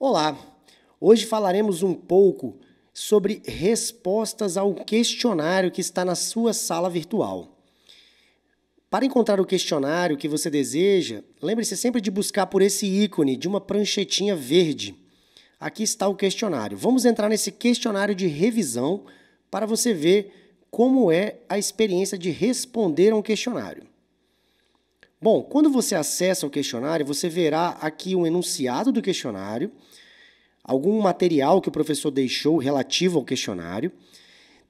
Olá! Hoje falaremos um pouco sobre respostas ao questionário que está na sua sala virtual. Para encontrar o questionário que você deseja, lembre-se sempre de buscar por esse ícone de uma pranchetinha verde. Aqui está o questionário. Vamos entrar nesse questionário de revisão para você ver como é a experiência de responder a um questionário. Bom, quando você acessa o questionário, você verá aqui um enunciado do questionário, algum material que o professor deixou relativo ao questionário,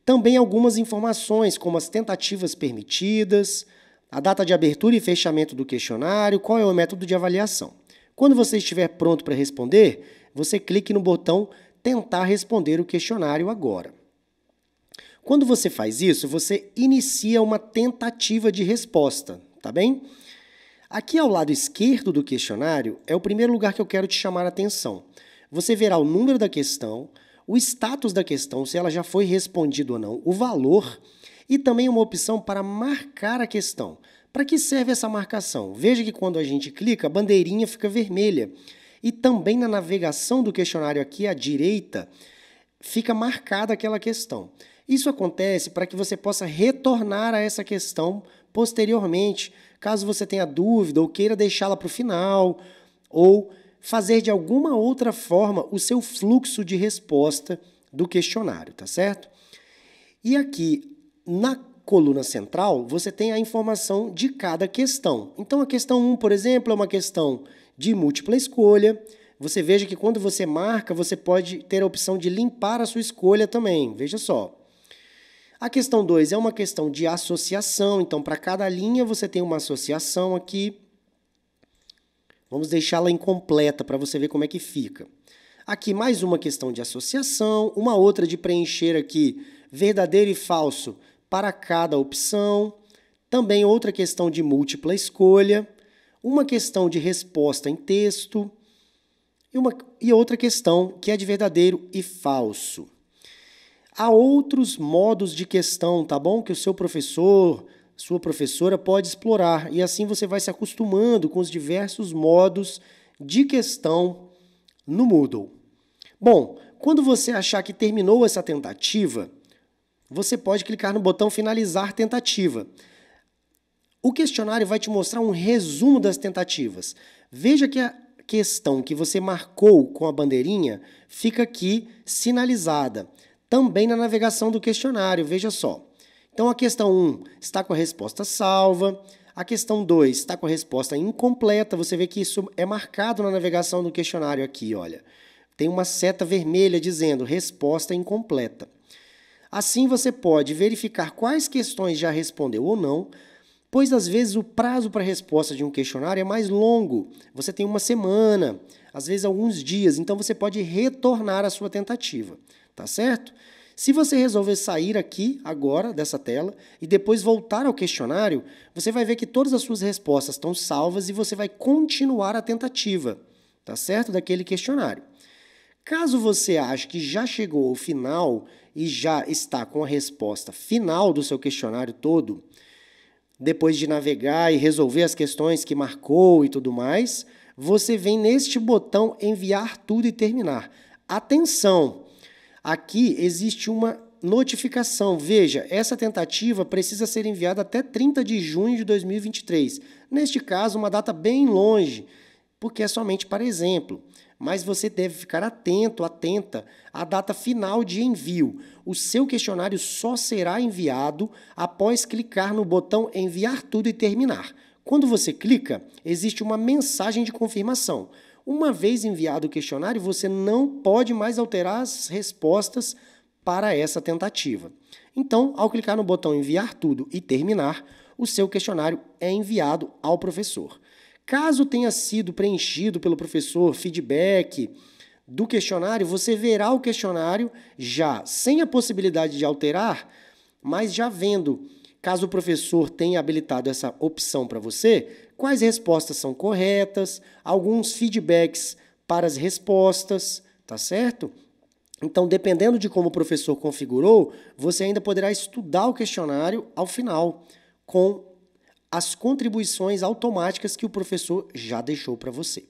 também algumas informações, como as tentativas permitidas, a data de abertura e fechamento do questionário, qual é o método de avaliação. Quando você estiver pronto para responder, você clique no botão Tentar responder o questionário agora. Quando você faz isso, você inicia uma tentativa de resposta, tá bem? Aqui ao lado esquerdo do questionário é o primeiro lugar que eu quero te chamar a atenção. Você verá o número da questão, o status da questão, se ela já foi respondida ou não, o valor e também uma opção para marcar a questão. Para que serve essa marcação? Veja que quando a gente clica, a bandeirinha fica vermelha. E também na navegação do questionário aqui à direita, fica marcada aquela questão. Isso acontece para que você possa retornar a essa questão posteriormente, caso você tenha dúvida ou queira deixá-la para o final, ou fazer de alguma outra forma o seu fluxo de resposta do questionário, tá certo? E aqui na coluna central você tem a informação de cada questão. Então a questão 1, por exemplo, é uma questão de múltipla escolha. Você veja que quando você marca, você pode ter a opção de limpar a sua escolha também. Veja só. A questão 2 é uma questão de associação, então para cada linha você tem uma associação aqui. Vamos deixá-la incompleta para você ver como é que fica. Aqui mais uma questão de associação, uma outra de preencher aqui verdadeiro e falso para cada opção. Também outra questão de múltipla escolha, uma questão de resposta em texto e, uma, e outra questão que é de verdadeiro e falso. Há outros modos de questão, tá bom? Que o seu professor, sua professora pode explorar. E assim você vai se acostumando com os diversos modos de questão no Moodle. Bom, quando você achar que terminou essa tentativa, você pode clicar no botão Finalizar Tentativa. O questionário vai te mostrar um resumo das tentativas. Veja que a questão que você marcou com a bandeirinha fica aqui sinalizada também na navegação do questionário, veja só. Então a questão 1 está com a resposta salva, a questão 2 está com a resposta incompleta, você vê que isso é marcado na navegação do questionário aqui, olha. Tem uma seta vermelha dizendo resposta incompleta. Assim você pode verificar quais questões já respondeu ou não, pois às vezes o prazo para resposta de um questionário é mais longo. Você tem uma semana, às vezes alguns dias, então você pode retornar à sua tentativa tá certo? Se você resolver sair aqui agora dessa tela e depois voltar ao questionário, você vai ver que todas as suas respostas estão salvas e você vai continuar a tentativa, tá certo? Daquele questionário. Caso você ache que já chegou ao final e já está com a resposta final do seu questionário todo, depois de navegar e resolver as questões que marcou e tudo mais, você vem neste botão enviar tudo e terminar. Atenção! Aqui existe uma notificação. Veja, essa tentativa precisa ser enviada até 30 de junho de 2023. Neste caso, uma data bem longe, porque é somente para exemplo. Mas você deve ficar atento, atenta à data final de envio. O seu questionário só será enviado após clicar no botão Enviar Tudo e Terminar. Quando você clica, existe uma mensagem de confirmação. Uma vez enviado o questionário, você não pode mais alterar as respostas para essa tentativa. Então, ao clicar no botão enviar tudo e terminar, o seu questionário é enviado ao professor. Caso tenha sido preenchido pelo professor feedback do questionário, você verá o questionário já sem a possibilidade de alterar, mas já vendo Caso o professor tenha habilitado essa opção para você, quais respostas são corretas, alguns feedbacks para as respostas, tá certo? Então, dependendo de como o professor configurou, você ainda poderá estudar o questionário ao final, com as contribuições automáticas que o professor já deixou para você.